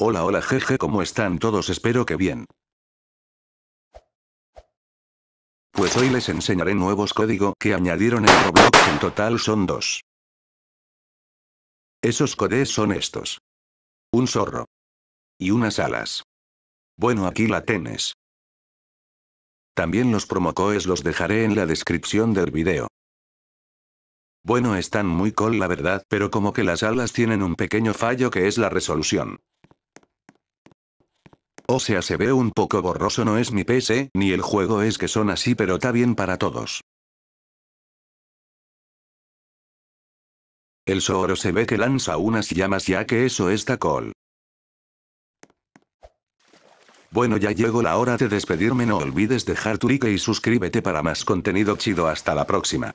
Hola, hola, jeje, ¿cómo están todos? Espero que bien. Pues hoy les enseñaré nuevos códigos que añadieron en Roblox, en total son dos. Esos códigos son estos. Un zorro. Y unas alas. Bueno, aquí la tienes. También los promocodes los dejaré en la descripción del video. Bueno, están muy cool la verdad, pero como que las alas tienen un pequeño fallo que es la resolución. O sea, se ve un poco borroso, no es mi PC, ni el juego es que son así, pero está bien para todos. El Zoro se ve que lanza unas llamas ya que eso está cool. Bueno ya llegó la hora de despedirme no olvides dejar tu like y suscríbete para más contenido chido hasta la próxima.